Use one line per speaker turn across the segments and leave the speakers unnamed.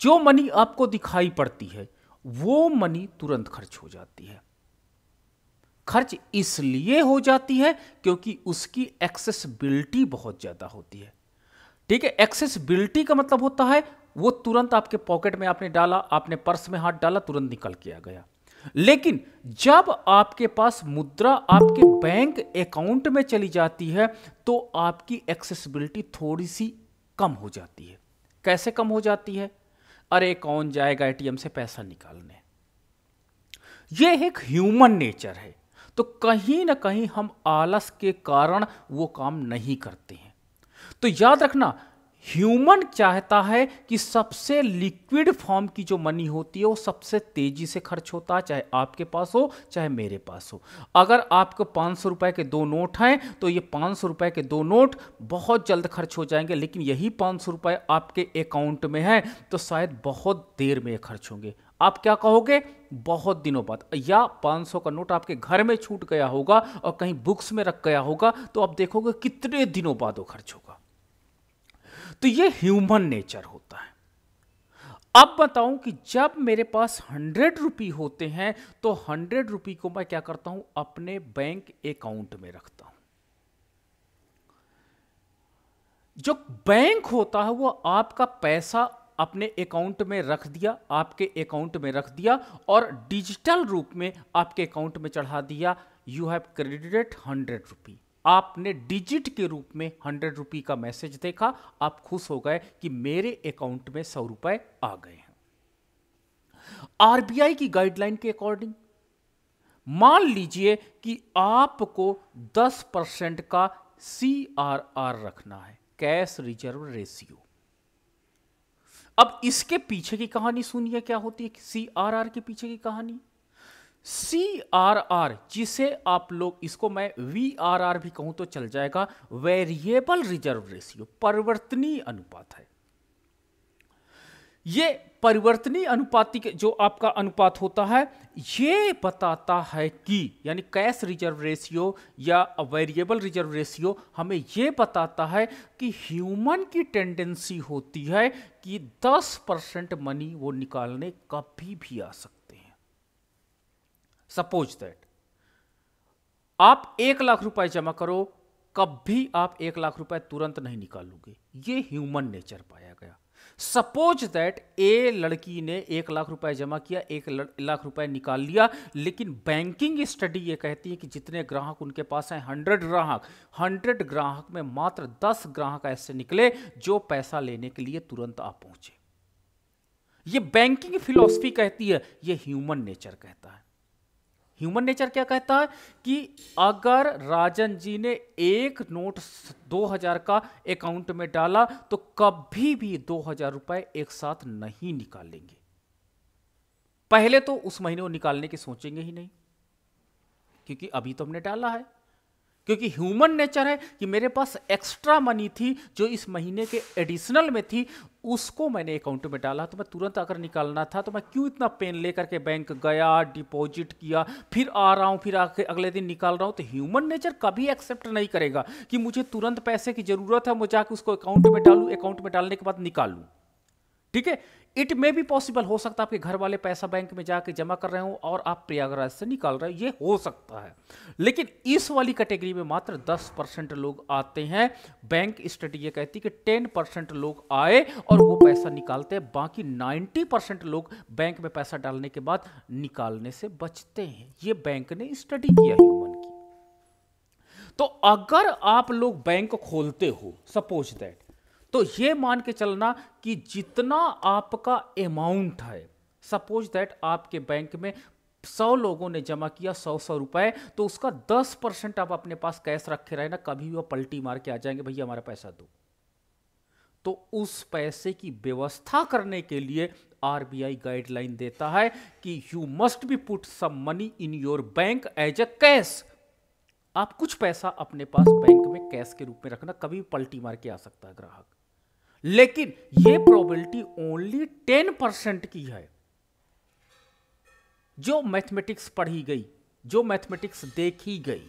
जो मनी आपको दिखाई पड़ती है वो मनी तुरंत खर्च हो जाती है खर्च इसलिए हो जाती है क्योंकि उसकी एक्सेसिबिलिटी बहुत ज़्यादा होती है ठीक है एक्सेसिबिलिटी का मतलब होता है वो तुरंत आपके पॉकेट में आपने डाला आपने पर्स में हाथ डाला तुरंत निकल के आ गया लेकिन जब आपके पास मुद्रा आपके बैंक अकाउंट में चली जाती है तो आपकी एक्सेसिबिलिटी थोड़ी सी कम हो जाती है कैसे कम हो जाती है अरे कौन जाएगा एटीएम से पैसा निकालने ये एक ह्यूमन नेचर है तो कहीं ना कहीं हम आलस के कारण वो काम नहीं करते हैं तो याद रखना ह्यूमन चाहता है कि सबसे लिक्विड फॉर्म की जो मनी होती है वो सबसे तेजी से खर्च होता है चाहे आपके पास हो चाहे मेरे पास हो अगर आपके पाँच सौ रुपये के दो नोट हैं तो ये पाँच सौ रुपये के दो नोट बहुत जल्द खर्च हो जाएंगे लेकिन यही पाँच सौ रुपये आपके अकाउंट में है तो शायद बहुत देर में ये खर्च होंगे आप क्या कहोगे बहुत दिनों बाद या 500 का नोट आपके घर में छूट गया होगा और कहीं बुक्स में रख गया होगा तो आप देखोगे कितने दिनों बाद वो खर्च होगा तो ये ह्यूमन नेचर होता है अब बताऊं कि जब मेरे पास हंड्रेड रुपी होते हैं तो हंड्रेड रुपी को मैं क्या करता हूं अपने बैंक अकाउंट में रखता हूं जो बैंक होता है वो आपका पैसा अपने अकाउंट में रख दिया आपके अकाउंट में रख दिया और डिजिटल रूप में आपके अकाउंट में चढ़ा दिया you have credited hundred rupee आपने डिजिट के रूप में हंड्रेड रुपी का मैसेज देखा आप खुश हो गए कि मेरे अकाउंट में सौ रुपए आ गए हैं आरबीआई की गाइडलाइन के अकॉर्डिंग मान लीजिए कि आपको दस परसेंट का सी आर आर रखना है कैश रिजर्व रेशियो अब इसके पीछे की कहानी सुनिए क्या होती है सी आर आर के पीछे की कहानी सी आर आर जिसे आप लोग इसको मैं वी आर आर भी कहूं तो चल जाएगा वेरिएबल रिजर्व रेशियो परिवर्तनीय अनुपात है ये परिवर्तनीय अनुपातिक जो आपका अनुपात होता है ये बताता है कि यानी कैश रिजर्व रेशियो या वेरिएबल रिजर्व रेशियो हमें ये बताता है कि ह्यूमन की टेंडेंसी होती है कि 10 परसेंट मनी वो निकालने कभी भी आ सकता सपोज दैट आप एक लाख रुपए जमा करो कब भी आप एक लाख रुपए तुरंत नहीं निकालोगे ये ह्यूमन नेचर पाया गया सपोज दैट ए लड़की ने एक लाख रुपए जमा किया एक लाख रुपए निकाल लिया लेकिन बैंकिंग स्टडी ये कहती है कि जितने ग्राहक उनके पास हैं हंड्रेड ग्राहक हंड्रेड ग्राहक में मात्र दस ग्राहक ऐसे निकले जो पैसा लेने के लिए तुरंत आप पहुंचे ये बैंकिंग फिलॉसफी कहती है ये ह्यूमन नेचर कहता है ह्यूमन नेचर क्या कहता है कि अगर राजन जी ने एक नोट 2000 का अकाउंट में डाला तो कभी भी हजार रुपए एक साथ नहीं निकालेंगे पहले तो उस महीने वो निकालने की सोचेंगे ही नहीं क्योंकि अभी तो हमने डाला है क्योंकि ह्यूमन नेचर है कि मेरे पास एक्स्ट्रा मनी थी जो इस महीने के एडिशनल में थी उसको मैंने अकाउंट में डाला तो मैं तुरंत अगर निकालना था तो मैं क्यों इतना पेन लेकर के बैंक गया डिपॉजिट किया फिर आ रहा हूँ फिर आके अगले दिन निकाल रहा हूँ तो ह्यूमन नेचर कभी एक्सेप्ट नहीं करेगा कि मुझे तुरंत पैसे की ज़रूरत है मैं जाकर उसको अकाउंट में डालूँ अकाउंट में डालने के बाद निकालूँ ठीक है इट मे भी पॉसिबल हो सकता है आपके घर वाले पैसा बैंक में जाके जमा कर रहे हो और आप प्रयागराज से निकाल रहे हो ये हो सकता है लेकिन इस वाली कैटेगरी में मात्र 10 परसेंट लोग आते हैं बैंक स्टडी ये कहती है कि 10 परसेंट लोग आए और वो पैसा निकालते हैं बाकी 90 परसेंट लोग बैंक में पैसा डालने के बाद निकालने से बचते हैं ये बैंक ने स्टडी किया ह्यूमन की तो अगर आप लोग बैंक खोलते हो सपोज दैट तो ये मान के चलना कि जितना आपका अमाउंट है सपोज दैट आपके बैंक में सौ लोगों ने जमा किया सौ सौ रुपए तो उसका दस परसेंट आप अपने पास कैश रखे रहे ना कभी वो पलटी मार के आ जाएंगे भैया हमारा पैसा दो तो उस पैसे की व्यवस्था करने के लिए आरबीआई गाइडलाइन देता है कि you must be put some money in your bank as a cash आप कुछ पैसा अपने पास बैंक में कैश के रूप में रखना कभी पलटी मार के आ सकता है ग्राहक लेकिन ये प्रोबेबिलिटी ओनली टेन परसेंट की है जो मैथमेटिक्स पढ़ी गई जो मैथमेटिक्स देखी गई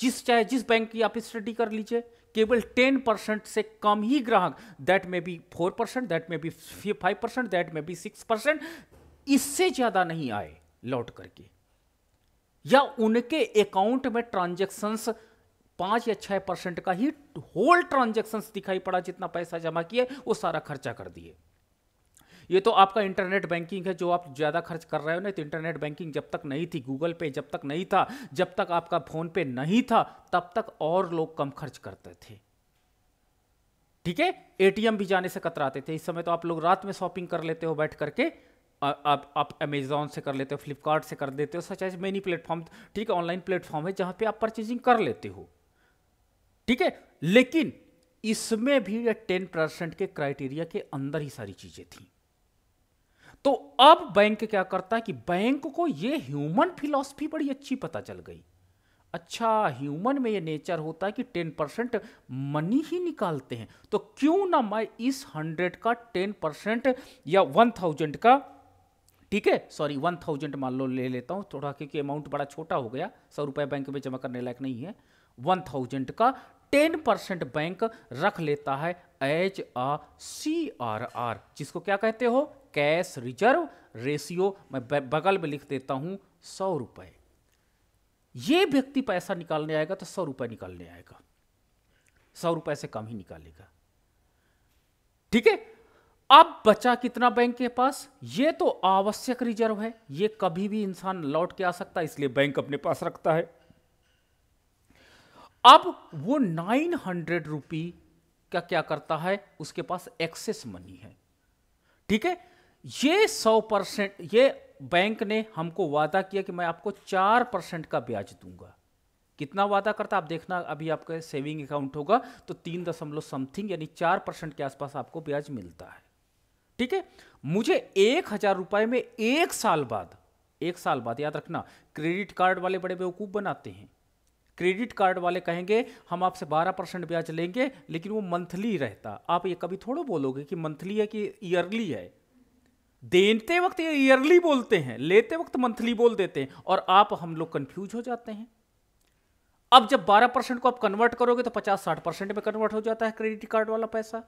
जिस चाहे जिस बैंक की आप स्टडी कर लीजिए केवल टेन परसेंट से कम ही ग्राहक that may be four percent that may be five percent that may be six percent इससे ज़्यादा नहीं आए लौट करके या उनके अकाउंट में ट्रांजेक्शन्स पांच या छह परसेंट का ही होल ट्रांजेक्शन दिखाई पड़ा जितना पैसा जमा किया वो सारा खर्चा कर दिए ये तो आपका इंटरनेट बैंकिंग है जो आप ज़्यादा खर्च कर रहे हो ना तो इंटरनेट बैंकिंग जब तक नहीं थी गूगल पे जब तक नहीं था जब तक आपका फ़ोन पे नहीं था तब तक और लोग कम खर्च करते थे ठीक है एटीएम भी जाने से कतराते थे इस समय तो आप लोग रात में शॉपिंग कर लेते हो बैठ करके आप आप अमेजोन से कर लेते हो फ्लिपकार्ट से कर देते हो सच एज मेनी प्लेटफॉर्म ठीक है ऑनलाइन प्लेटफॉर्म है जहाँ पे आप परचेजिंग कर लेते हो ठीक है लेकिन इसमें भी ये टेन परसेंट के क्राइटेरिया के अंदर ही सारी चीजें थी तो अब बैंक क्या करता है कि बैंक को ये ह्यूमन फिलॉसफी बड़ी अच्छी पता चल गई अच्छा ह्यूमन में ये नेचर होता है कि टेन परसेंट मनी ही निकालते हैं तो क्यों ना मैं इस हंड्रेड का टेन परसेंट या वन थाउजेंड का ठीक है सॉरी वन थाउजेंड मान लो ले लेता हूं थोड़ा क्योंकि अमाउंट बड़ा छोटा हो गया सौ रुपये बैंक में जमा करने लायक नहीं है वन थाउजेंड का टेन परसेंट बैंक रख लेता है एच आ सी आर आर जिसको क्या कहते हो कैश रिजर्व रेशियो मैं बगल में लिख देता हूं सौ रुपए ये व्यक्ति पैसा निकालने आएगा तो सौ रुपए निकालने आएगा सौ रुपए से कम ही निकालेगा ठीक है अब बचा कितना बैंक के पास ये तो आवश्यक रिजर्व है ये कभी भी इंसान लौट के आ सकता है इसलिए बैंक अपने पास रखता है अब वो नाइन हंड्रेड रुपी का क्या करता है उसके पास एक्सेस मनी है ठीक है ये सौ परसेंट ये बैंक ने हमको वादा किया कि मैं आपको चार परसेंट का ब्याज दूंगा कितना वादा करता आप देखना अभी आपका सेविंग अकाउंट होगा तो तीन दशमलव समथिंग यानी चार परसेंट के आसपास आपको ब्याज मिलता है ठीक है मुझे एक हजार रुपए में एक साल बाद एक साल बाद याद रखना क्रेडिट कार्ड वाले बड़े बेवकूफ़ बनाते हैं क्रेडिट कार्ड वाले कहेंगे हम आपसे बारह परसेंट ब्याज लेंगे लेकिन वो मंथली रहता आप ये कभी थोड़ा बोलोगे कि मंथली है कि ईयरली है देते वक्त ये ईयरली बोलते हैं लेते वक्त मंथली बोल देते हैं और आप हम लोग कंफ्यूज हो जाते हैं अब जब 12 परसेंट को आप कन्वर्ट करोगे तो 50-60 परसेंट में कन्वर्ट हो जाता है क्रेडिट कार्ड वाला पैसा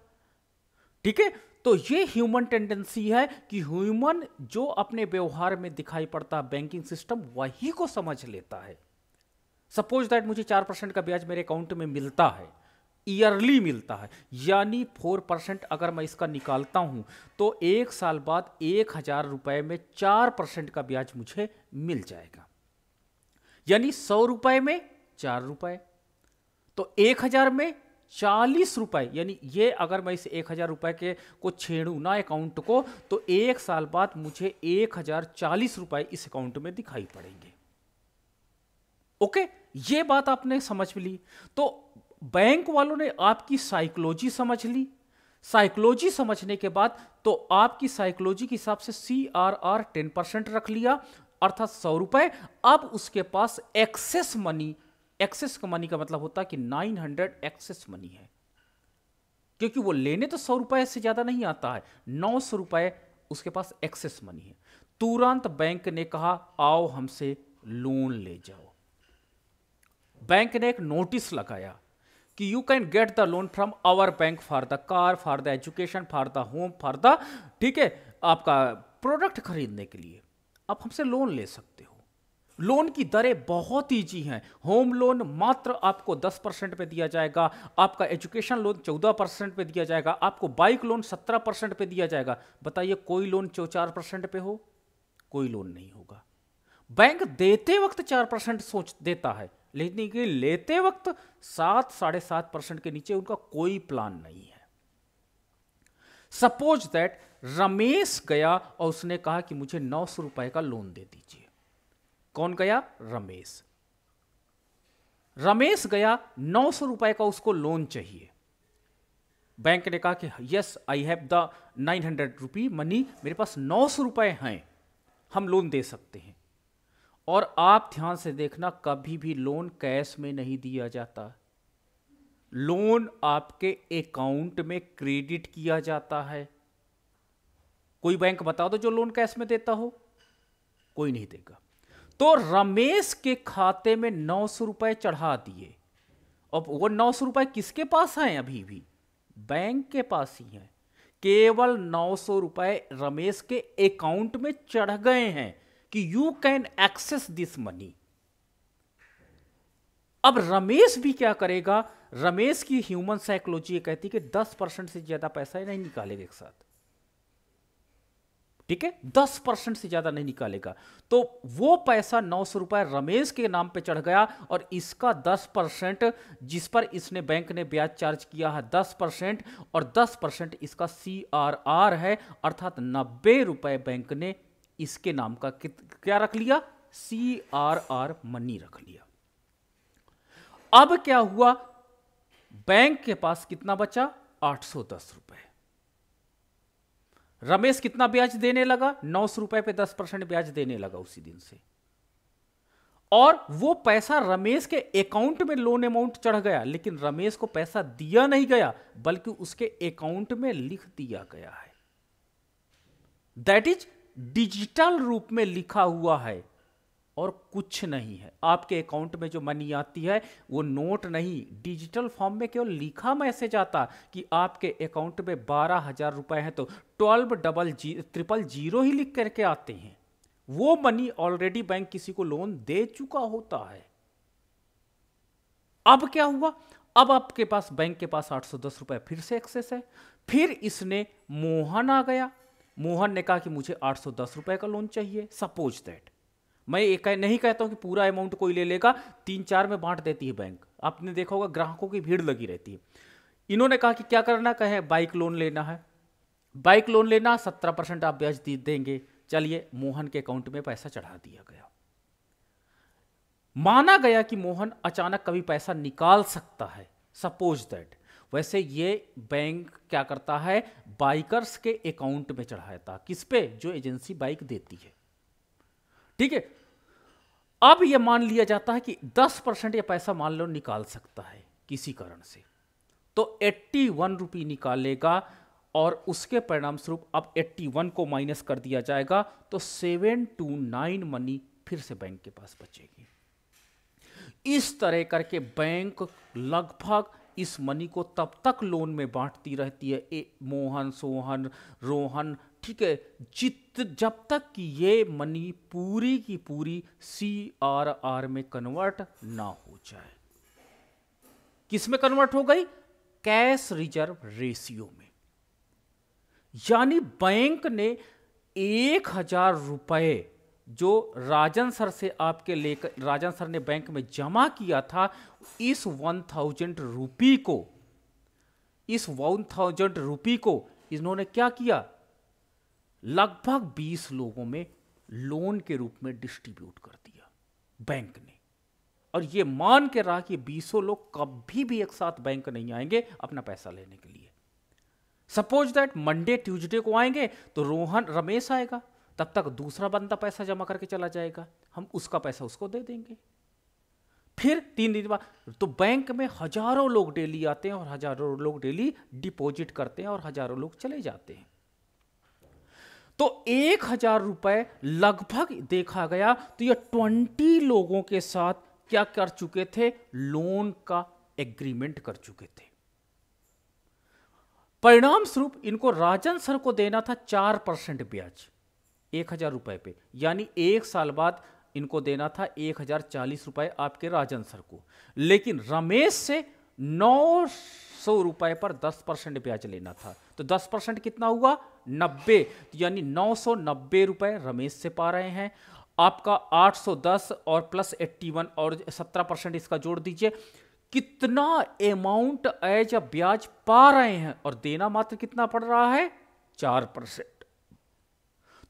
ठीक है तो ये ह्यूमन टेंडेंसी है कि ह्यूमन जो अपने व्यवहार में दिखाई पड़ता बैंकिंग सिस्टम वही को समझ लेता है सपोज दैट मुझे चार परसेंट का ब्याज मेरे अकाउंट में मिलता है ईयरली मिलता है यानी फोर परसेंट अगर मैं इसका निकालता हूँ तो एक साल बाद एक हज़ार रुपये में चार परसेंट का ब्याज मुझे मिल जाएगा यानी सौ रुपये में चार रुपये तो एक हज़ार में चालीस रुपये यानी ये अगर मैं इस एक हज़ार रुपये के को छेड़ू ना अकाउंट को तो एक साल बाद मुझे एक हज़ार चालीस रुपये इस अकाउंट में दिखाई पड़ेंगे ओके okay? ये बात आपने समझ ली तो बैंक वालों ने आपकी साइकोलॉजी समझ ली साइकोलॉजी समझने के बाद तो आपकी साइकोलॉजी के हिसाब से C R R ten percent रख लिया अर्थात सौ रुपए अब उसके पास एक्सेस मनी एक्सेस मनी का मतलब होता है कि नाइन हंड्रेड एक्सेस मनी है क्योंकि वो लेने तो सौ रुपए से ज्यादा नहीं आता है नौ सौ रुपए उसके पास एक्सेस मनी है तुरंत बैंक ने कहा आओ हमसे लोन ले जाओ बैंक ने एक नोटिस लगाया कि you can get the loan from our bank for the car for the education for the home for the ठीक है आपका प्रोडक्ट खरीदने के लिए आप हमसे लोन ले सकते हो लोन की दरें बहुत ईजी हैं होम लोन मात्र आपको 10 परसेंट पे दिया जाएगा आपका एजुकेशन लोन 14 परसेंट पे दिया जाएगा आपको बाइक लोन 17 परसेंट पे दिया जाएगा बताइए कोई लोन चार परसेंट पे हो कोई लोन नहीं होगा बैंक देते वक्त चार परसेंट सोच देता है लेकिन कि लेते वक्त सात साढ़े सात परसेंट के नीचे उनका कोई प्लान नहीं है सपोज दैट रमेश गया और उसने कहा कि मुझे नौ सौ रुपए का लोन दे दीजिए कौन गया रमेश रमेश गया नौ सौ रुपए का उसको लोन चाहिए बैंक ने कहा कि yes I have the nine hundred rupee money मेरे पास नौ सौ रुपए हैं हम लोन दे सकते हैं और आप ध्यान से देखना कभी भी लोन कैश में नहीं दिया जाता लोन आपके अकाउंट में क्रेडिट किया जाता है कोई बैंक बता दो जो लोन कैश में देता हो कोई नहीं देगा तो रमेश के खाते में नौ सौ रुपए चढ़ा दिए अब वो नौ सौ रुपए किसके पास हैं अभी भी बैंक के पास ही हैं केवल नौ सौ रुपए रमेश के अकाउंट में चढ़ गए हैं कि you can access this money अब रमेश भी क्या करेगा रमेश की ह्यूमन साइकोलॉजी कहती है कि दस परसेंट से ज्यादा पैसा नहीं निकालेगा एक साथ ठीक है दस परसेंट से ज्यादा नहीं निकालेगा तो वो पैसा नौ सौ रुपए रमेश के नाम पे चढ़ गया और इसका दस परसेंट जिस पर इसने बैंक ने ब्याज चार्ज किया है दस परसेंट और दस परसेंट इसका सी आर आर है अर्थात नब्बे रुपए बैंक ने इसके नाम का क्या रख लिया सी आर आर मनी रख लिया अब क्या हुआ बैंक के पास कितना बचा आठ सौ दस रुपए रमेश कितना ब्याज देने लगा नौ सौ रुपए पे दस परसेंट ब्याज देने लगा उसी दिन से और वो पैसा रमेश के अकाउंट में लोन अमाउंट चढ़ गया लेकिन रमेश को पैसा दिया नहीं गया बल्कि उसके अकाउंट में लिख दिया गया है दैट इज डिजिटल रूप में लिखा हुआ है और कुछ नहीं है आपके अकाउंट में जो मनी आती है वो नोट नहीं डिजिटल फॉर्म में केवल लिखा मैसेज आता कि आपके अकाउंट में बारह हजार रुपए हैं तो twelve double G triple zero ही लिख करके आते हैं वो मनी ऑलरेडी बैंक किसी को लोन दे चुका होता है अब क्या हुआ अब आपके पास बैंक के पास आठ सौ दस रुपए फिर से एक्सेस है फिर इसने मोहन आ गया मोहन ने कहा कि मुझे आठ सौ दस रुपये का लोन चाहिए सपोज दैट मैं एक नहीं कहता हूँ कि पूरा अमाउंट कोई ले लेगा तीन चार में बांट देती है बैंक आपने देखा होगा ग्राहकों की भीड़ लगी रहती है इन्होंने कहा कि क्या करना कहे बाइक लोन लेना है बाइक लोन लेना सत्रह परसेंट आप ब्याज दे देंगे चलिए मोहन के अकाउंट में पैसा चढ़ा दिया गया माना गया कि मोहन अचानक कभी पैसा निकाल सकता है सपोज दैट वैसे ये बैंक क्या करता है बाइकर्स के अकाउंट में चढ़ाता किस पे जो एजेंसी बाइक देती है ठीक है अब यह मान लिया जाता है कि 10 परसेंट यह पैसा मान लो निकाल सकता है किसी कारण से तो 81 वन रुपी निकालेगा और उसके परिणाम स्वरूप अब 81 को माइनस कर दिया जाएगा तो 729 मनी फिर से बैंक के पास बचेगी इस तरह करके बैंक लगभग इस मनी को तब तक लोन में बांटती रहती है ए मोहन सोहन रोहन ठीक है जित जब तक कि ये मनी पूरी की पूरी सी आर आर में कन्वर्ट ना हो जाए किस में कन्वर्ट हो गई कैश रिजर्व रेशियो में यानी बैंक ने एक हजार रुपए जो राजन सर से आपके लेकर राजन सर ने बैंक में जमा किया था इस वन थाउजेंड रुपी को इस वन थाउजेंड रुपी को इन्होंने क्या किया लगभग बीस लोगों में लोन के रूप में डिस्ट्रीब्यूट कर दिया बैंक ने और ये मान के रहा कि बीसों लोग कभी भी एक साथ बैंक नहीं आएंगे अपना पैसा लेने के लिए सपोज दैट मंडे ट्यूजडे को आएंगे तो रोहन रमेश आएगा तब तक दूसरा बंदा पैसा जमा करके चला जाएगा हम उसका पैसा उसको दे देंगे फिर तीन दिन बाद तो बैंक में हजारों लोग डेली आते हैं और हजारों लोग डेली डिपॉजिट करते हैं और हजारों लोग चले जाते हैं तो एक हजार रुपए लगभग देखा गया तो ये ट्वेंटी लोगों के साथ क्या कर चुके थे लोन का एग्रीमेंट कर चुके थे परिणाम स्वरूप इनको राजन सर को देना था चार परसेंट ब्याज एक हज़ार रुपये पे यानी एक साल बाद इनको देना था एक हज़ार चालीस रुपये आपके राजन सर को लेकिन रमेश से नौ सौ रुपये पर दस परसेंट ब्याज लेना था तो दस परसेंट कितना हुआ नब्बे यानी नौ सौ नब्बे रुपये रमेश से पा रहे हैं आपका आठ सौ दस और प्लस एट्टी वन और सत्रह परसेंट इसका जोड़ दीजिए कितना अमाउंट एज ब्याज पा रहे हैं और देना मात्र कितना पड़ रहा है चार परसेंट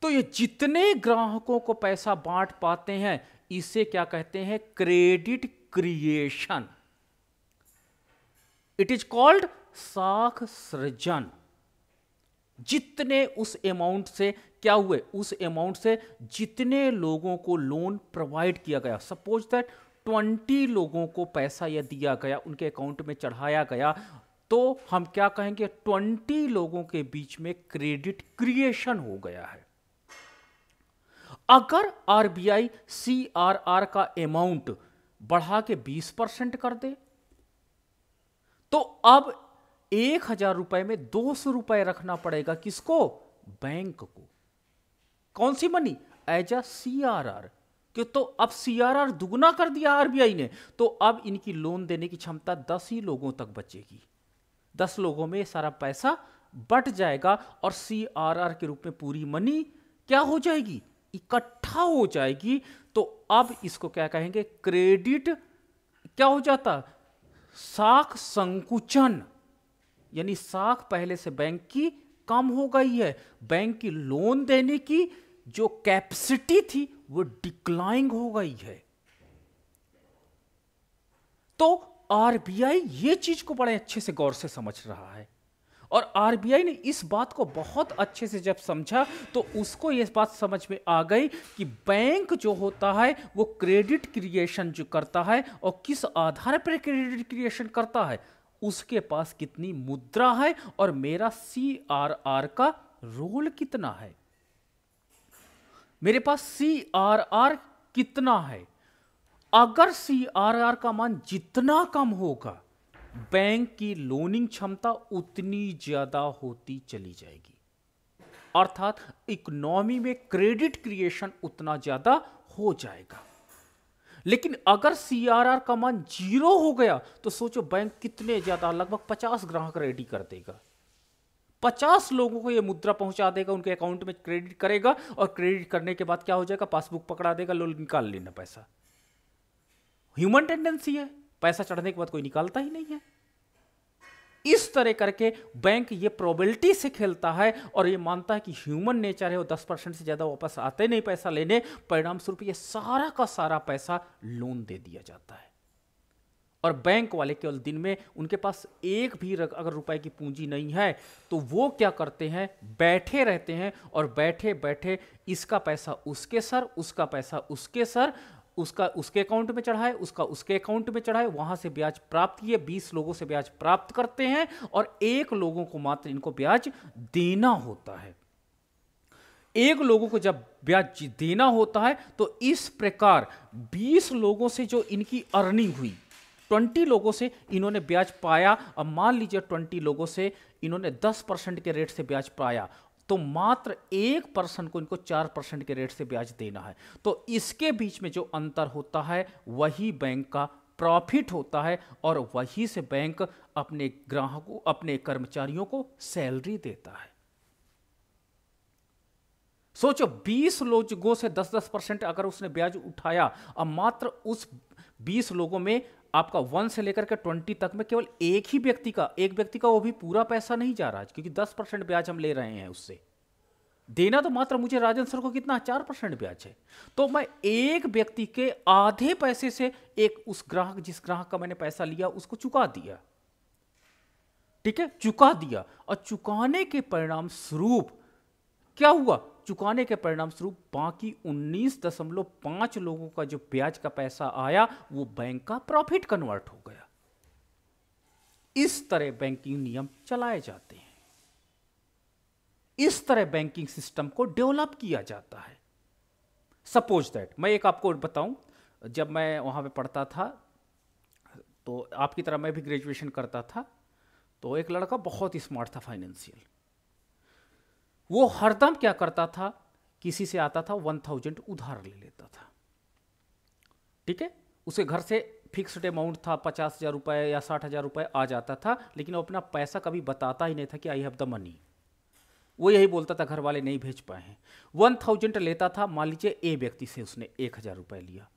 तो ये जितने ग्राहकों को पैसा बांट पाते हैं इसे क्या कहते हैं credit creation it is called साख सृजन जितने उस अमाउंट से क्या हुए उस अमाउंट से जितने लोगों को लोन प्रोवाइड किया गया सपोज दैट ट्वेंटी लोगों को पैसा यह दिया गया उनके अकाउंट में चढ़ाया गया तो हम क्या कहेंगे ट्वेंटी लोगों के बीच में क्रेडिट क्रिएशन हो गया है अगर आरबीआई सीआरआर का अमाउंट बढ़ा के 20 परसेंट कर दे तो अब एक हजार रुपए में दो सौ रुपए रखना पड़ेगा किसको बैंक को कौन सी मनी एज अ सीआरआर कि तो अब सीआरआर दुगना कर दिया आरबीआई ने तो अब इनकी लोन देने की क्षमता दस ही लोगों तक बचेगी दस लोगों में सारा पैसा बट जाएगा और सीआरआर के रूप में पूरी मनी क्या हो जाएगी इकट्ठा हो जाएगी तो अब इसको क्या कहेंगे क्रेडिट क्या हो जाता साख संकुचन यानी साख पहले से बैंक की कम हो गई है बैंक की लोन देने की जो कैपेसिटी थी वो डिक्लाइंग हो गई है तो आरबीआई ये चीज को बड़े अच्छे से गौर से समझ रहा है और आर ने इस बात को बहुत अच्छे से जब समझा तो उसको ये बात समझ में आ गई कि बैंक जो होता है वो क्रेडिट क्रिएशन जो करता है और किस आधार पर क्रेडिट क्रिएशन करता है उसके पास कितनी मुद्रा है और मेरा सी आर आर का रोल कितना है मेरे पास सी आर आर कितना है अगर सी आर आर का मान जितना कम होगा बैंक की लोनिंग क्षमता उतनी ज़्यादा होती चली जाएगी अर्थात इकोनॉमी में क्रेडिट क्रिएशन उतना ज़्यादा हो जाएगा लेकिन अगर सीआरआर का मान जीरो हो गया तो सोचो बैंक कितने ज़्यादा लगभग पचास ग्राहक रेडी कर देगा पचास लोगों को यह मुद्रा पहुंचा देगा उनके अकाउंट में क्रेडिट करेगा और क्रेडिट करने के बाद क्या हो जाएगा पासबुक पकड़ा देगा लोग निकाल लेना पैसा ह्यूमन टेंडेंसी है पैसा चढ़ने के बाद कोई निकालता ही नहीं है इस तरह करके बैंक ये प्रोबेबिलिटी से खेलता है और ये मानता है कि ह्यूमन नेचर है वो दस परसेंट से ज़्यादा वापस आते नहीं पैसा लेने परिणाम स्वरूप ये सारा का सारा पैसा लोन दे दिया जाता है और बैंक वाले केवल दिन में उनके पास एक भी रग, अगर रुपए की पूंजी नहीं है तो वो क्या करते हैं बैठे रहते हैं और बैठे बैठे इसका पैसा उसके सर उसका पैसा उसके सर उसका उसके अकाउंट में चढ़ाए उसका उसके अकाउंट में चढ़ाए वहां से ब्याज प्राप्त किए बीस लोगों से ब्याज प्राप्त करते हैं और एक लोगों को मात्र इनको ब्याज देना होता है एक लोगों को जब ब्याज देना होता है तो इस प्रकार 20 लोगों से जो इनकी अर्निंग हुई 20 लोगों से इन्होंने ब्याज पाया अब मान लीजिए 20 लोगों से इन्होंने 10 परसेंट के रेट से ब्याज पाया तो मात्र एक परसेंट को इनको चार परसेंट के रेट से ब्याज देना है तो इसके बीच में जो अंतर होता है वही बैंक का प्रॉफिट होता है और वही से बैंक अपने ग्राहकों अपने कर्मचारियों को सैलरी देता है सोचो 20 लोगों से 10-10 परसेंट अगर उसने ब्याज उठाया अब मात्र उस 20 लोगों में आपका वन से लेकर के ट्वेंटी तक में केवल एक ही व्यक्ति का एक व्यक्ति का वो भी पूरा पैसा नहीं जा रहा है क्योंकि दस परसेंट ब्याज हम ले रहे हैं उससे देना तो मात्र मुझे राजन सर को कितना चार परसेंट ब्याज है तो मैं एक व्यक्ति के आधे पैसे से एक उस ग्राहक जिस ग्राहक का मैंने पैसा लिया उसको चुका दिया ठीक है चुका दिया और चुकाने के परिणाम स्वरूप क्या हुआ चुकाने के परिणाम स्वरूप बाकी उन्नीस दशमलव पांच लोगों का जो ब्याज का पैसा आया वो बैंक का प्रॉफिट कन्वर्ट हो गया इस तरह बैंकिंग नियम चलाए जाते हैं इस तरह बैंकिंग सिस्टम को डेवलप किया जाता है सपोज दैट मैं एक आपको बताऊं जब मैं वहां पे पढ़ता था तो आपकी तरह मैं भी ग्रेजुएशन करता था तो एक लड़का बहुत ही स्मार्ट था फाइनेंशियल वो हरदम क्या करता था किसी से आता था वन थाउजेंड उधार ले लेता था ठीक है उसे घर से फिक्स्ड अमाउंट था पचास हज़ार रुपये या साठ हज़ार रुपये आ जाता था लेकिन वो अपना पैसा कभी बताता ही नहीं था कि आई हैव द मनी वो यही बोलता था घर वाले नहीं भेज पाए हैं वन थाउजेंड लेता था मान लीजिए ए व्यक्ति से उसने एक हज़ार रुपये लिया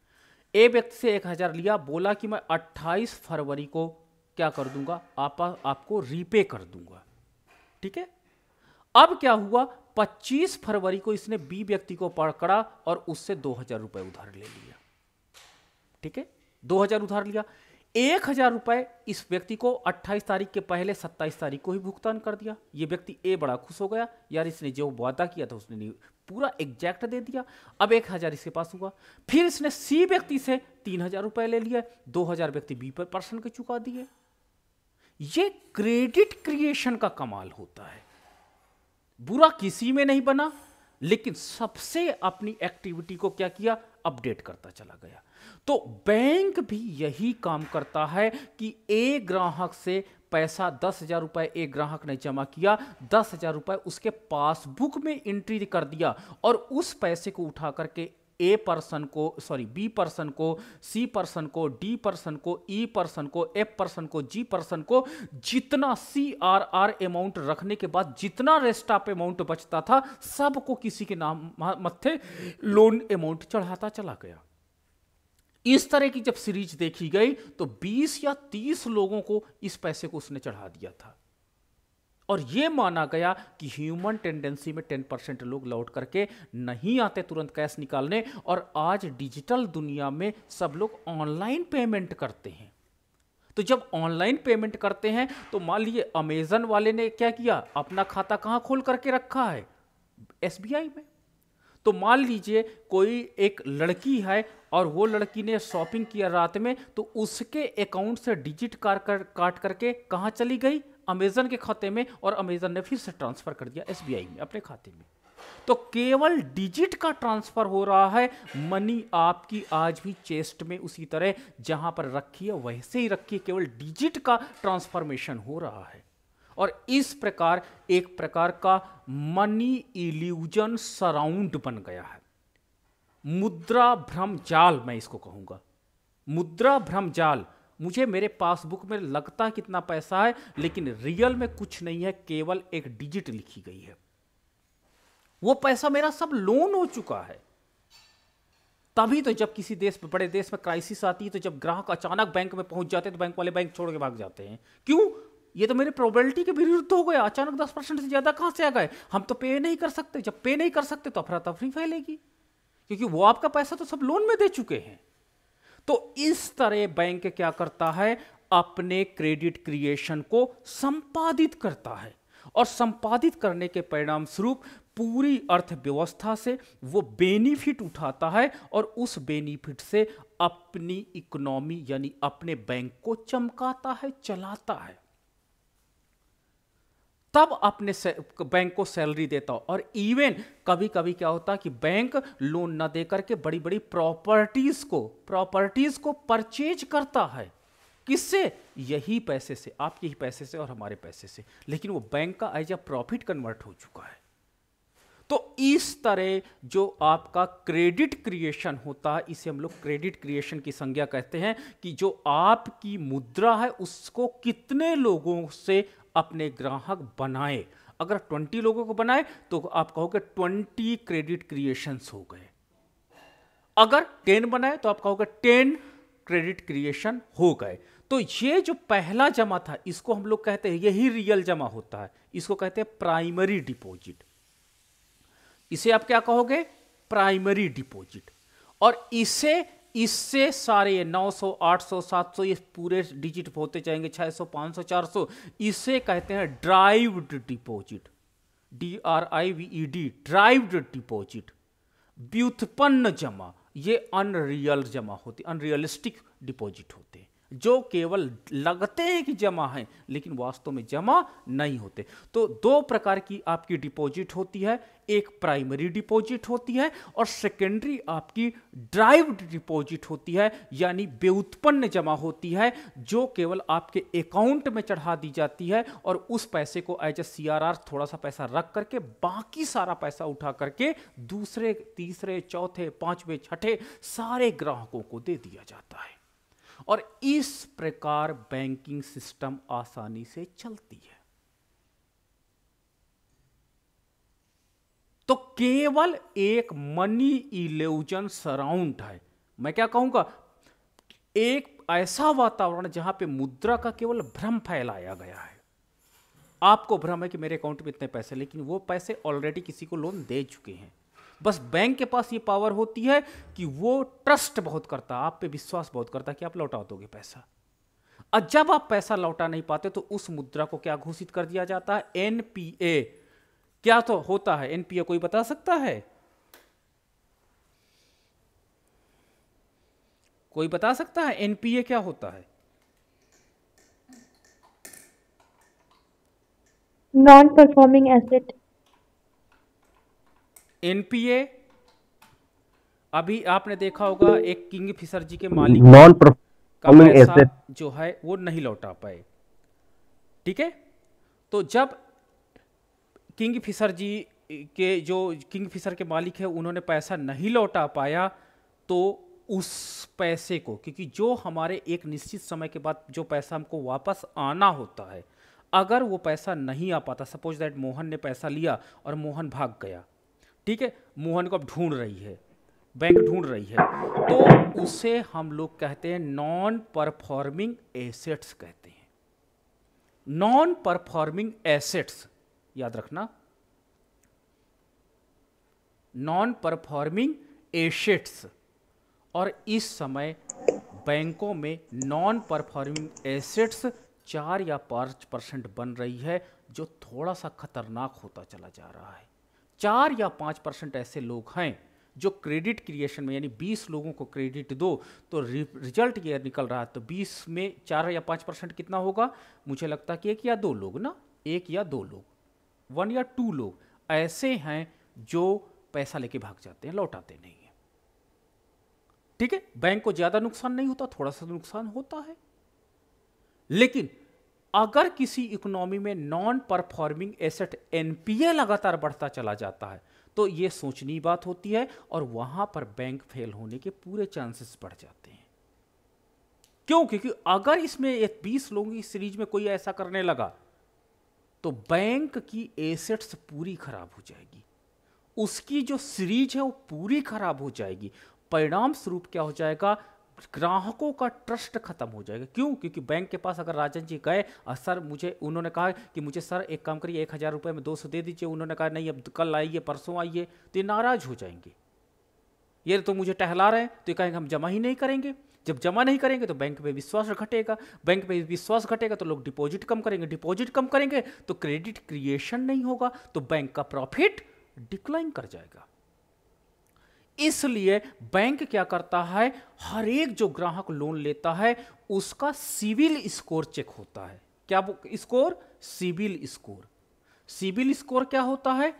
ए व्यक्ति से एक हज़ार लिया बोला कि मैं अट्ठाईस फरवरी को क्या कर दूंगा आप आपको रीपे कर दूंगा ठीक है अब क्या हुआ 25 फरवरी को इसने बी व्यक्ति को पकड़ा और उससे दो हजार रुपए उधार ले लिया ठीक है दो हजार उधार लिया एक हजार रुपए इस व्यक्ति को 28 तारीख के पहले 27 तारीख को ही भुगतान कर दिया ये व्यक्ति ए बड़ा खुश हो गया यार इसने जो वादा किया था उसने पूरा एग्जैक्ट दे दिया अब एक हजार इसके पास हुआ फिर इसने सी व्यक्ति से तीन हजार रुपए ले लिया दो हजार व्यक्ति बी पर पर्सन के चुका दिए ये क्रेडिट क्रिएशन का कमाल होता है बुरा किसी में नहीं बना लेकिन सबसे अपनी एक्टिविटी को क्या किया अपडेट करता चला गया तो बैंक भी यही काम करता है कि एक ग्राहक से पैसा दस हजार रुपए एक ग्राहक ने जमा किया दस हजार रुपए उसके पासबुक में एंट्री कर दिया और उस पैसे को उठा करके ए पर्सन को सॉरी बी पर्सन को सी पर्सन को डी पर्सन को ई e पर्सन को एफ पर्सन को जी पर्सन को जितना सी आर आर अमाउंट रखने के बाद जितना रेस्ट ऑफ अमाउंट बचता था सबको किसी के नाम मत्थे लोन अमाउंट चढ़ाता चला गया इस तरह की जब सीरीज देखी गई तो 20 या 30 लोगों को इस पैसे को उसने चढ़ा दिया था और ये माना गया कि ह्यूमन टेंडेंसी में 10 परसेंट लोग लौट करके नहीं आते तुरंत कैश निकालने और आज डिजिटल दुनिया में सब लोग ऑनलाइन पेमेंट करते हैं तो जब ऑनलाइन पेमेंट करते हैं तो मान लीजिए अमेजन वाले ने क्या किया अपना खाता कहाँ खोल करके रखा है एस में तो मान लीजिए कोई एक लड़की है और वो लड़की ने शॉपिंग किया रात में तो उसके अकाउंट से डिजिट कार कर काट करके कहाँ चली गई अमेजन के खाते में और अमेजन ने फिर से ट्रांसफ़र कर दिया एस में अपने खाते में तो केवल डिजिट का ट्रांसफ़र हो रहा है मनी आपकी आज भी चेस्ट में उसी तरह जहां पर रखी है वैसे ही रखी है केवल डिजिट का ट्रांसफॉर्मेशन हो रहा है और इस प्रकार एक प्रकार का मनी इल्यूजन सराउंड बन गया है मुद्रा भ्रम जाल मैं इसको कहूंगा मुद्रा भ्रम जाल मुझे मेरे पासबुक में लगता कितना पैसा है लेकिन रियल में कुछ नहीं है केवल एक डिजिट लिखी गई है वो पैसा मेरा सब लोन हो चुका है तभी तो जब किसी देश में बड़े देश में क्राइसिस आती है तो जब ग्राहक अचानक बैंक में पहुंच जाते हैं तो बैंक वाले बैंक छोड़ के भाग जाते हैं क्यों ये तो मेरे प्रोबेबिलिटी के विरुद्ध हो गया अचानक दस परसेंट से ज़्यादा कहां से आ गए हम तो पे नहीं कर सकते जब पे नहीं कर सकते तो अफरा तफरी फैलेगी क्योंकि वो आपका पैसा तो सब लोन में दे चुके हैं तो इस तरह बैंक क्या करता है अपने क्रेडिट क्रिएशन को संपादित करता है और संपादित करने के परिणाम स्वरूप पूरी अर्थव्यवस्था से वो बेनिफिट उठाता है और उस बेनिफिट से अपनी इकोनॉमी यानी अपने बैंक को चमकाता है चलाता है तब अपने बैंक को सैलरी देता और इवन कभी कभी क्या होता है कि बैंक लोन ना दे करके बड़ी बड़ी प्रॉपर्टीज को प्रॉपर्टीज को परचेज करता है किससे यही पैसे से आपके ही पैसे से और हमारे पैसे से लेकिन वो बैंक का एज अ प्रॉफिट कन्वर्ट हो चुका है तो इस तरह जो आपका क्रेडिट क्रिएशन होता है इसे हम लोग क्रेडिट क्रिएशन की संज्ञा कहते हैं कि जो आपकी मुद्रा है उसको कितने लोगों से अपने ग्राहक बनाए अगर ट्वेंटी लोगों को बनाए तो आप कहोगे ट्वेंटी क्रेडिट क्रिएशंस हो गए अगर टेन बनाए तो आप कहोगे टेन क्रेडिट क्रिएशन हो गए तो ये जो पहला जमा था इसको हम लोग कहते हैं यही रियल जमा होता है इसको कहते हैं प्राइमरी डिपॉजिट इसे आप क्या कहोगे प्राइमरी डिपॉजिट और इसे इससे सारे 900, 800, 700 ये पूरे डिजिट होते जाएंगे 600, 500, 400 इसे कहते हैं derived deposit D R I V E D derived deposit व्युत्पन्न जमा ये अनरियल जमा होती अनरियलिस्टिक डिपॉजिट होते हैं जो केवल लगते हैं कि जमा हैं लेकिन वास्तव में जमा नहीं होते तो दो प्रकार की आपकी डिपॉजिट होती है एक प्राइमरी डिपॉजिट होती है और सेकेंडरी आपकी ड्राइव डिपॉजिट होती है यानी बेउत्पन्न जमा होती है जो केवल आपके अकाउंट में चढ़ा दी जाती है और उस पैसे को एज ए सी थोड़ा सा पैसा रख करके बाकी सारा पैसा उठा करके दूसरे तीसरे चौथे पांचवें छठे सारे ग्राहकों को दे दिया जाता है और इस प्रकार बैंकिंग सिस्टम आसानी से चलती है तो केवल एक मनी इल्यूजन सराउंड है मैं क्या कहूंगा एक ऐसा वातावरण जहां पे मुद्रा का केवल भ्रम फैलाया गया है आपको भ्रम है कि मेरे अकाउंट में इतने पैसे लेकिन वो पैसे ऑलरेडी किसी को लोन दे चुके हैं बस बैंक के पास ये पावर होती है कि वो ट्रस्ट बहुत करता आप पे विश्वास बहुत करता कि आप लौटा दोगे पैसा और जब आप पैसा लौटा नहीं पाते तो उस मुद्रा को क्या घोषित कर दिया जाता है एनपीए क्या तो होता है एनपीए कोई बता सकता है कोई बता सकता है एनपीए क्या होता है नॉन परफॉर्मिंग एसेट एनपीए अभी आपने देखा होगा एक किंग फिशर जी के मालिक नॉन परफॉर्मिंग एसेट जो है वो नहीं लौटा पाए ठीक है तो जब किंग फिशर जी के जो किंग फिशर के मालिक है उन्होंने पैसा नहीं लौटा पाया तो उस पैसे को क्योंकि जो हमारे एक निश्चित समय के बाद जो पैसा हमको वापस आना होता है अगर वो पैसा नहीं आ पाता सपोज दैट मोहन ने पैसा लिया और मोहन भाग गया ठीक है मोहन को अब ढूंढ रही है बैंक ढूंढ रही है तो उसे हम लोग कहते हैं नॉन परफॉर्मिंग एसेट्स कहते हैं नॉन परफॉर्मिंग एसेट्स याद रखना नॉन परफॉर्मिंग एसेट्स और इस समय बैंकों में नॉन परफॉर्मिंग एसेट्स चार या पाँच परसेंट बन रही है जो थोड़ा सा खतरनाक होता चला जा रहा है चार या पाँच परसेंट ऐसे लोग हैं जो क्रेडिट क्रिएशन में यानी 20 लोगों को क्रेडिट दो तो रिजल्ट ये निकल रहा है तो 20 में चार या पाँच परसेंट कितना होगा मुझे लगता है कि एक या दो लोग ना एक या दो लोग वन या टू लोग ऐसे हैं जो पैसा लेके भाग जाते हैं लौटाते नहीं हैं ठीक है बैंक को ज़्यादा नुकसान नहीं होता थोड़ा सा नुकसान होता है लेकिन अगर किसी इकोनॉमी में नॉन परफॉर्मिंग एसेट एनपीए लगातार बढ़ता चला जाता है तो ये सोचनी बात होती है और वहां पर बैंक फेल होने के पूरे चांसेस बढ़ जाते हैं क्यों क्योंकि अगर इसमें एक बीस लोगों की सीरीज में कोई ऐसा करने लगा तो बैंक की एसेट्स पूरी खराब हो जाएगी उसकी जो सीरीज है वो पूरी खराब हो जाएगी परिणाम स्वरूप क्या हो जाएगा ग्राहकों का ट्रस्ट खत्म हो जाएगा क्यों क्योंकि बैंक के पास अगर राजन जी गए और सर मुझे उन्होंने कहा कि मुझे सर एक काम करिए एक हज़ार रुपये में दो सौ दे दीजिए उन्होंने कहा नहीं अब कल आइए परसों आइए तो ये नाराज़ हो जाएंगे ये तो मुझे टहला रहे हैं तो ये कहेंगे हम जमा ही नहीं करेंगे जब जमा नहीं करेंगे तो बैंक पे विश्वास घटेगा बैंक पे विश्वास घटेगा तो लोग डिपॉजिट कम करेंगे डिपॉजिट कम करेंगे तो क्रेडिट क्रिएशन नहीं होगा तो बैंक का प्रॉफिट डिक्लाइन कर जाएगा इसलिए बैंक क्या करता है हर एक जो ग्राहक लोन लेता है उसका सिविल स्कोर चेक होता है क्या score CIBIL score CIBIL score क्या होता है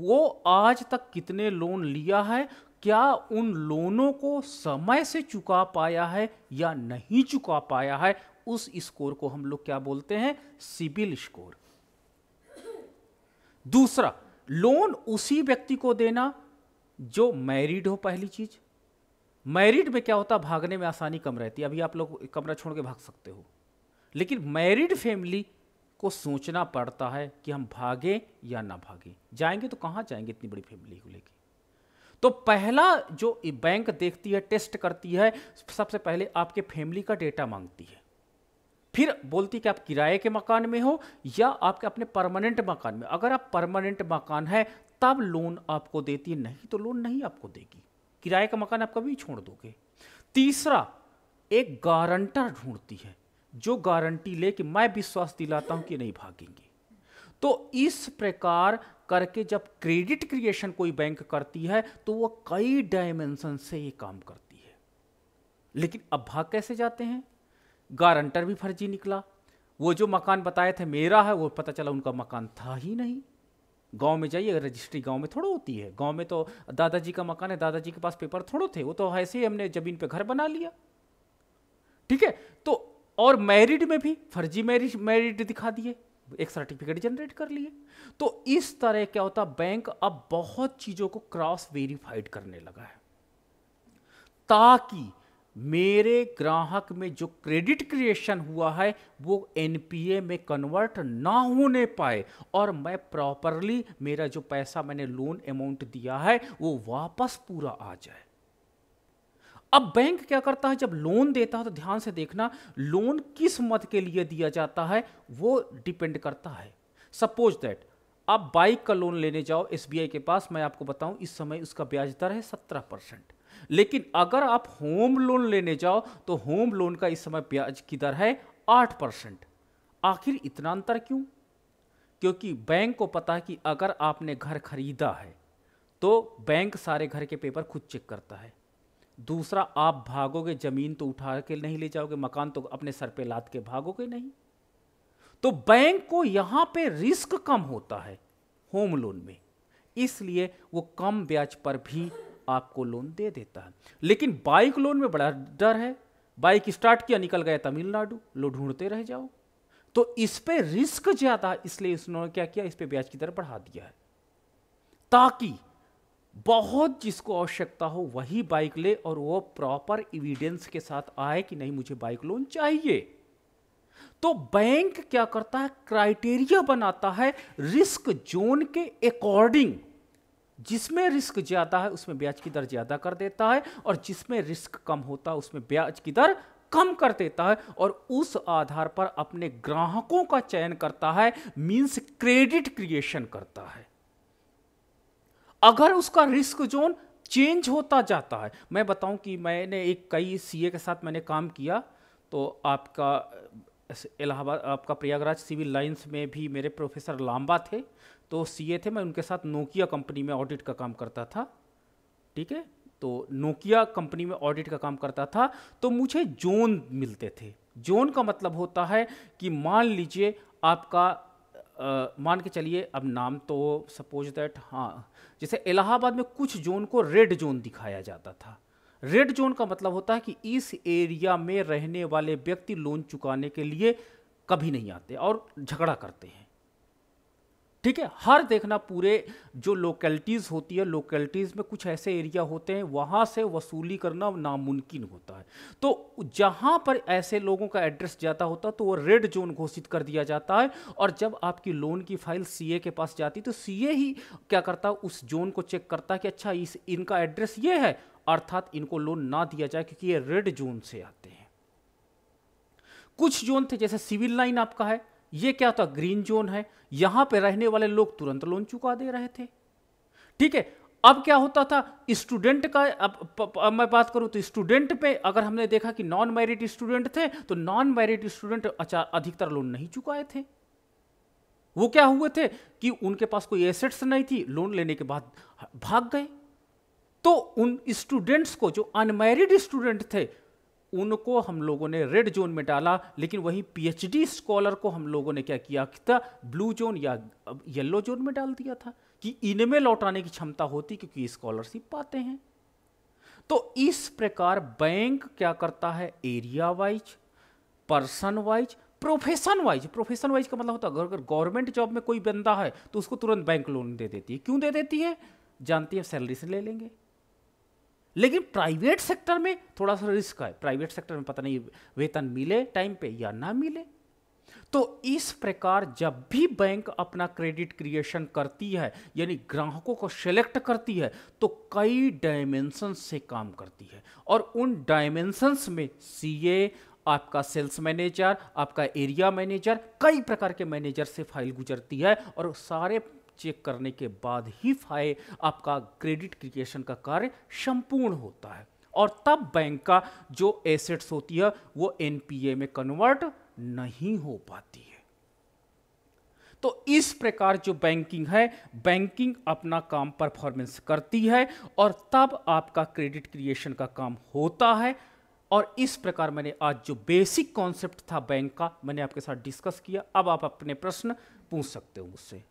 वो आज तक कितने लोन लिया है क्या उन लोनों को समय से चुका पाया है या नहीं चुका पाया है उस स्कोर को हम लोग क्या बोलते हैं सिविल स्कोर दूसरा लोन उसी व्यक्ति को देना जो मैरिड हो पहली चीज मैरिड में क्या होता भागने में आसानी कम रहती है अभी आप लोग कमरा छोड़ के भाग सकते हो लेकिन मैरिड फैमिली को सोचना पड़ता है कि हम भागें या ना भागें जाएंगे तो कहाँ जाएंगे इतनी बड़ी फैमिली को लेके तो पहला जो बैंक देखती है टेस्ट करती है सबसे पहले आपके फैमिली का डेटा मांगती है फिर बोलती कि आप किराए के मकान में हो या आपके अपने परमानेंट मकान में अगर आप परमानेंट मकान है तब लोन आपको देती है नहीं तो लोन नहीं आपको देगी किराए का मकान आप कभी छोड़ दोगे तीसरा एक गारंटर ढूंढती है जो गारंटी ले कि मैं विश्वास दिलाता हूं कि नहीं भागेंगे तो इस प्रकार करके जब क्रेडिट क्रिएशन कोई बैंक करती है तो वह कई डायमेंशन से ये काम करती है लेकिन अब भाग कैसे जाते हैं गारंटर भी फर्जी निकला वो जो मकान बताए थे मेरा है वो पता चला उनका मकान था ही नहीं गांव में जाइए रजिस्ट्री गांव में थोड़ा होती है गांव में तो दादाजी का मकान है दादाजी के पास पेपर थोड़े थे वो तो ऐसे ही हमने जमीन पे घर बना लिया ठीक है तो और मैरिड में भी फर्जी मैरिज मैरिड दिखा दिए एक सर्टिफिकेट जनरेट कर लिए तो इस तरह क्या होता बैंक अब बहुत चीज़ों को क्रॉस वेरीफाइड करने लगा है ताकि मेरे ग्राहक में जो क्रेडिट क्रिएशन हुआ है वो एनपीए में कन्वर्ट ना होने पाए और मैं प्रॉपरली मेरा जो पैसा मैंने लोन अमाउंट दिया है वो वापस पूरा आ जाए अब बैंक क्या करता है जब लोन देता है तो ध्यान से देखना लोन किस मत के लिए दिया जाता है वो डिपेंड करता है सपोज दैट आप बाइक का लोन लेने जाओ एसबीआई के पास मैं आपको बताऊं इस समय उसका ब्याज दर है सत्रह परसेंट लेकिन अगर आप होम लोन लेने जाओ तो होम लोन का इस समय ब्याज की दर है आठ परसेंट आखिर इतना अंतर क्यों क्योंकि बैंक को पता है कि अगर आपने घर खरीदा है तो बैंक सारे घर के पेपर खुद चेक करता है दूसरा आप भागोगे ज़मीन तो उठा के नहीं ले जाओगे मकान तो अपने सर पे लाद के भागोगे नहीं तो बैंक को यहाँ पे रिस्क कम होता है होम लोन में इसलिए वो कम ब्याज पर भी आपको लोन दे देता है लेकिन बाइक लोन में बड़ा डर है बाइक स्टार्ट किया निकल गया तमिलनाडु लो ढूंढते रह जाओ तो इस पर रिस्क ज़्यादा इसलिए उन्होंने क्या किया इस पर ब्याज की दर बढ़ा दिया है ताकि बहुत जिसको आवश्यकता हो वही बाइक ले और वो प्रॉपर एविडेंस के साथ आए कि नहीं मुझे बाइक लोन चाहिए तो बैंक क्या करता है क्राइटेरिया बनाता है रिस्क जोन के अकॉर्डिंग जिसमें रिस्क ज़्यादा है उसमें ब्याज की दर ज़्यादा कर देता है और जिसमें रिस्क कम होता है उसमें ब्याज की दर कम कर देता है और उस आधार पर अपने ग्राहकों का चयन करता है मीन्स क्रेडिट क्रिएशन करता है अगर उसका रिस्क जोन चेंज होता जाता है मैं बताऊं कि मैंने एक कई सीए के साथ मैंने काम किया तो आपका इलाहाबाद आपका प्रयागराज सिविल लाइंस में भी मेरे प्रोफेसर लांबा थे तो ए थे मैं उनके साथ नोकिया कंपनी में ऑडिट का काम करता था ठीक है तो नोकिया कंपनी में ऑडिट का काम करता था तो मुझे जोन मिलते थे जोन का मतलब होता है कि मान लीजिए आपका आ, मान के चलिए अब नाम तो सपोज दैट हाँ जैसे इलाहाबाद में कुछ जोन को रेड जोन दिखाया जाता था रेड जोन का मतलब होता है कि इस एरिया में रहने वाले व्यक्ति लोन चुकाने के लिए कभी नहीं आते और झगड़ा करते हैं ठीक है हर देखना पूरे जो लोकेलिटीज़ होती है लोकेलिटीज़ में कुछ ऐसे एरिया होते हैं वहाँ से वसूली करना नामुमकिन होता है तो जहाँ पर ऐसे लोगों का एड्रेस जाता होता तो वो रेड जोन घोषित कर दिया जाता है और जब आपकी लोन की फाइल सीए के पास जाती तो सीए ही क्या करता उस जोन को चेक करता कि अच्छा इस इनका एड्रेस ये है अर्थात इनको लोन ना दिया जाए क्योंकि ये रेड जोन से आते हैं कुछ जोन थे जैसे सिविल लाइन आपका है ये क्या था ग्रीन जोन है यहां पे रहने वाले लोग तुरंत लोन चुका दे रहे थे ठीक है अब क्या होता था स्टूडेंट का अब, प, प, अब मैं बात करूं तो स्टूडेंट पे अगर हमने देखा कि नॉन मैरिड स्टूडेंट थे तो नॉन मैरिड स्टूडेंट अधिकतर लोन नहीं चुकाए थे वो क्या हुए थे कि उनके पास कोई एसेट्स नहीं थी लोन लेने के बाद भाग गए तो उन स्टूडेंट्स को जो अनमैरिड स्टूडेंट थे उनको हम लोगों ने रेड जोन में डाला लेकिन वही पीएचडी स्कॉलर को हम लोगों ने क्या किया था ब्लू जोन या येलो जोन में डाल दिया था कि इनमें लौटाने की क्षमता होती क्योंकि स्कॉलरशिप पाते हैं तो इस प्रकार बैंक क्या करता है area wise person wise profession wise profession wise का मतलब होता है अगर गवर्नमेंट जॉब में कोई बंदा है तो उसको तुरंत बैंक लोन दे देती है क्यों दे देती है जानती है सैलरी से ले लेंगे लेकिन प्राइवेट सेक्टर में थोड़ा सा रिस्क है प्राइवेट सेक्टर में पता नहीं वेतन मिले टाइम पे या ना मिले तो इस प्रकार जब भी बैंक अपना क्रेडिट क्रिएशन करती है यानी ग्राहकों को सिलेक्ट करती है तो कई डायमेंशन से काम करती है और उन डायमेंशंस में सीए आपका सेल्स मैनेजर आपका एरिया मैनेजर कई प्रकार के मैनेजर से फाइल गुजरती है और सारे चेक करने के बाद ही फाये आपका क्रेडिट क्रिएशन का कार्य संपूर्ण होता है और तब बैंक का जो एसेट्स होती है वो एनपीए में कन्वर्ट नहीं हो पाती है तो इस प्रकार जो बैंकिंग है बैंकिंग अपना काम परफॉर्मेंस करती है और तब आपका क्रेडिट क्रिएशन का काम होता है और इस प्रकार मैंने आज जो बेसिक कॉन्सेप्ट था बैंक का मैंने आपके साथ डिस्कस किया अब आप अपने प्रश्न पूछ सकते हो मुझसे